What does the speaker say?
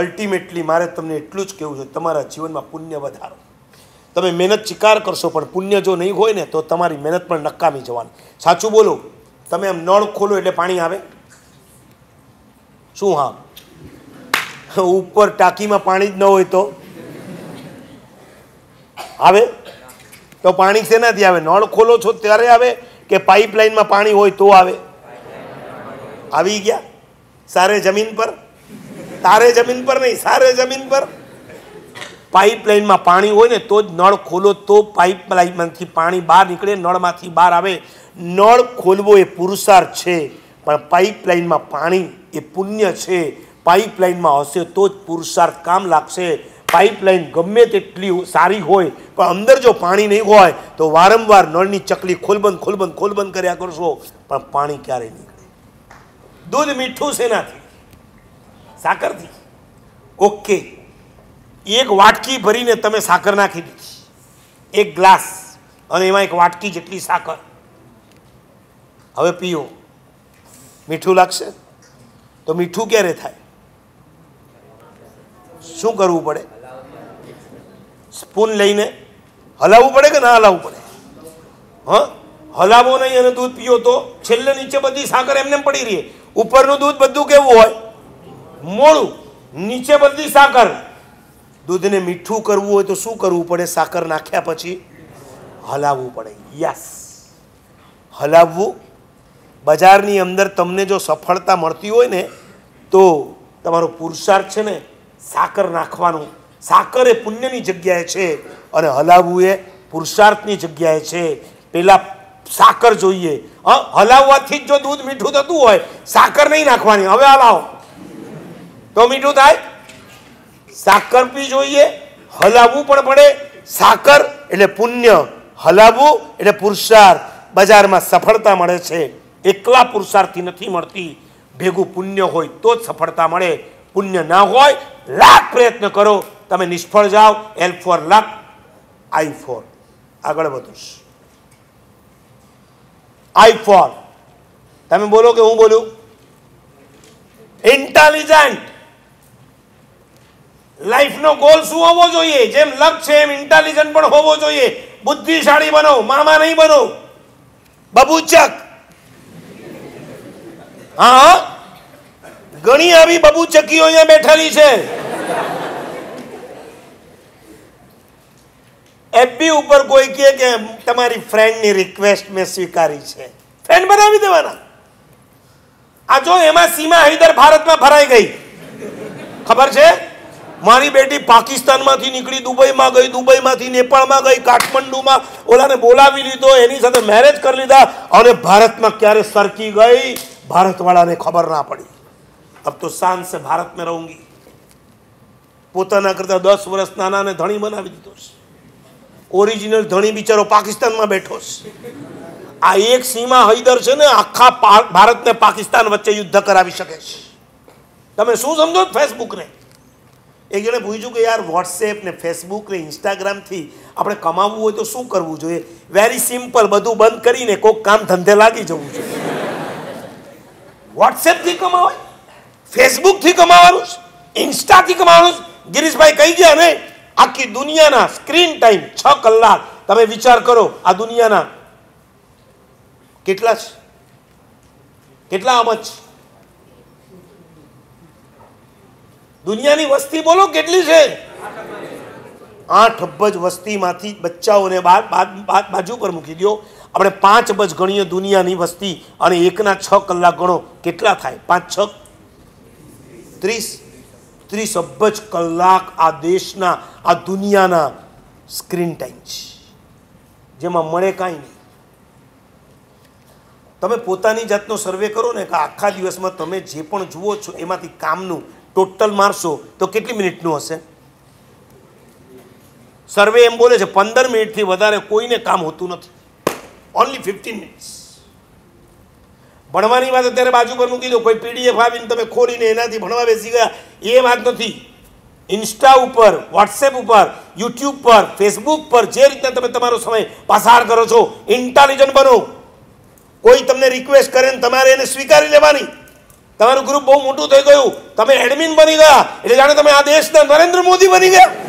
ultimately મારે તમને એટલું જ કહેવું છે તમારા જીવનમાં પુણ્ય વધારો તમે મહેનત સ્વીકાર કરશો પણ પુણ્ય જો નહીં હોય ને તો તમારી મહેનત પણ નકામી જવાની સાચું બોલો તમે આમ નળ ખોલો એટલે પાણી આવે શું હા ઉપર ટાંકીમાં પાણી જ ન હોય તો આવે તો પાણી શેનાથી આવે નળ ખોલો છો ત્યારે આવે કે પાઇપલાઇનમાં પાણી હોય તો આવે આવી ગયા સારે જમીન પર તારે જમીન પર નહીં સારે જમીન પર પાઇપલાઇનમાં પાણી હોય ને તો જ નળ ખોલો તો પાઇપલાઇનમાંથી પાણી બહાર નીકળે નળમાંથી બહાર આવે નળ ખોલવો એ પુરુષાર્થ છે પણ પાઇપલાઇનમાં પાણી એ પુણ્ય છે પાઇપલાઇનમાં હશે તો જ પુરુષાર્થ કામ લાગશે પાઇપલાઇન ગમે તેટલી સારી હોય પણ અંદર જો પાણી નહીં હોય તો વારંવાર નળની ચકલી ખોલબંધ ખોલબંધ ખોલબંધ કર્યા કરશો પણ પાણી ક્યારેય નીકળે દૂધ મીઠું છે એનાથી સાકરથી ઓકે એક વાટકી ભરીને તમે સાકર નાખી દીધી એક ગ્લાસ અને એમાં એક વાટકી જેટલી સાકર હવે પીઓ મીઠું લાગશે તો મીઠું ક્યારે થાય શું કરવું પડે સ્પૂન લઈને હલાવવું પડે કે ના હલાવવું પડે હા હલાવો નહીં અને દૂધ પીઓ તો છેલ્લે નીચે બધી સાકર એમને પડી રહી ઉપરનું દૂધ બધું કેવું હોય મોળું નીચે બધી સાકર દૂધને મીઠું કરવું હોય તો શું કરવું પડે સાકર નાખ્યા પછી હલાવવું પડે યસ હલાવવું બજારની અંદર તમને જો સફળતા મળતી હોય ને તો તમારો પુરુષાર્થ છે ને સાકર નાખવાનું સાકર એ પુણ્યની જગ્યાએ છે અને હલાવવું એ પુરુષાર્થની જગ્યાએ છે પેલા સાકર જોઈએ હલાવવાથી જ જો દૂધ મીઠું થતું હોય સાકર નહીં નાખવાની હવે હલાવો તો મીઠું થાય સાકર પી જોઈએ હલાવવું પણ પડે સાકર એટલે પુણ્ય હલાવવું એટલે પુરુષાર્થ બજારમાં સફળતા મળે છે એકલા પુરુષાર્થથી નથી મળતી ભેગું પુણ્ય હોય તો જ સફળતા મળે પુણ્ય ના હોય લાખ પ્રયત્ન કરો તમે નિષ્ફળ જાઓ L for luck I for આગળ વધુશ આઈ ફોર તમે બોલો કે હું બોલું ઇન્ટેલિજન્ટ લાઈફનો ગોલ શું હોવો જોઈએ જેમ લક છે એમ ઇન્ટેલિજન્ટ પણ હોવો જોઈએ બુદ્ધિશાળી બનો મામા નહીં બનો બબુચક હા ઘણી આવી બબુચકીઓ અહીંયા બેઠેલી છે એફબી ઉપર કોઈ કહે કે તમારી ફ્રેન્ડની રિક્વેસ્ટ મેં સ્વીકારી છે ફ્રેન્ડ બનાવી દેવાના આ જો એમાં સીમા હૈદર ભારતમાં ફરાઈ ગઈ ખબર છે મારી બેટી પાકિસ્તાનમાંથી નીકળી દુબઈમાં ગઈ દુબઈમાંથી નેપાળમાં ગઈ કાઠમંડુમાં ઓલાને બોલાવી લીધો એની સાથે મેરેજ કરી લીધા અને ભારતમાં ક્યારે સરકી ગઈ ભારતવાળાને ખબર ના પડી અબ તો શાંત સે ભારત મેં રહુંગી પોતાના કરતાં દસ વર્ષ નાનાને ધણી બનાવી દીધો છે ઓરિજિનલ ધણી બિચારો પાકિસ્તાનમાં બેઠો છે આ એક સીમા હૈદર છે ને આખા ભારતને પાકિસ્તાન વચ્ચે યુદ્ધ કરાવી શકે છે તમે શું સમજો ફેસબુકને એક જણે પૂછ્યું કે યાર વોટ્સએપ ને ફેસબુક ને ઇન્સ્ટાગ્રામથી આપણે કમાવવું હોય તો શું કરવું જોઈએ વેરી સિમ્પલ બધું બંધ કરીને કોઈક કામ ધંધે લાગી જવું જોઈએ વોટ્સએપથી કમાવાય ફેસબુકથી કમાવાનું છે ઇન્સ્ટાથી કમાવાનું છે ગિરીશભાઈ કહી ગયા ને આખી દુનિયાના સ્ક્રીન ટાઈમ છ કલાક તમે વિચાર કરો આ દુનિયાના કેટલા છે કેટલા અમજ છે દુનિયાની વસ્તી બોલો કેટલી છે આઠ અબજ વસ્તીમાંથી બચ્ચાઓને બાજુ પર મૂકી દો આપણે પાંચ અબજ ગણીએ દુનિયાની વસ્તી અને એકના છ કલાક ગણો કેટલા થાય પાંચ છ ત્રીસ ત્રીસ અબજ કલાક આ દેશના આ દુનિયાના સ્ક્રીન ટાઈમ છે જેમાં મળે કાંઈ નહીં તમે પોતાની જાતનો સર્વે કરો ને કે આખા દિવસમાં તમે જે પણ જુઓ છો એમાંથી કામનું ટોટલ મારશો તો કેટલી મિનિટનું હશે સર્વે એમ બોલે છે પંદર મિનિટથી વધારે કોઈને કામ હોતું નથી ઓનલી ફિફ્ટીન મિનિટ્સ ભણવાની વાત અત્યારે બાજુ પર મૂકી દો કોઈ પીડીએફ આવીને તમે ખોલીને એનાથી ભણવા બેસી ગયા એ વાત નથી ઇન્સ્ટા ઉપર વોટ્સએપ ઉપર યુટ્યુબ પર ફેસબુક પર જે રીતના તમે તમારો સમય પસાર કરો છો ઇન્ટેલિજન્ટ બનો કોઈ તમને રિક્વેસ્ટ કરે ને તમારે એને સ્વીકારી લેવાની તમારું ગ્રુપ બહુ મોટું થઈ ગયું તમે એડમિન બની ગયા એટલે જાણે તમે આ દેશના નરેન્દ્ર મોદી બની ગયા